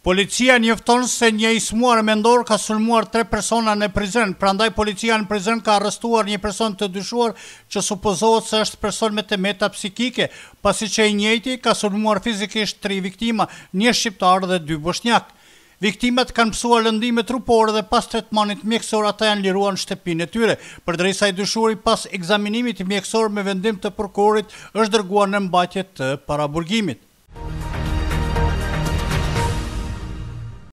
Policia njëfton se një ismuar mendor ka sulmuar tre persona në prizren, prandaj policia në prizren ka arrestuar një person të dyshuar që supozohet se është person me meta psikike, pasi që i njëti ka sulmuar fizikisht tri viktima, një shqiptar dhe dy bëshnjak. Viktimet kanë pësua lëndime trupore dhe pas tretmanit mjekësor ata janë liruan shtepin e tyre, për drejsa i dyshuri pas examinimit mjekësor me vendim të përkorit është dërguan në mbatjet të paraburgimit.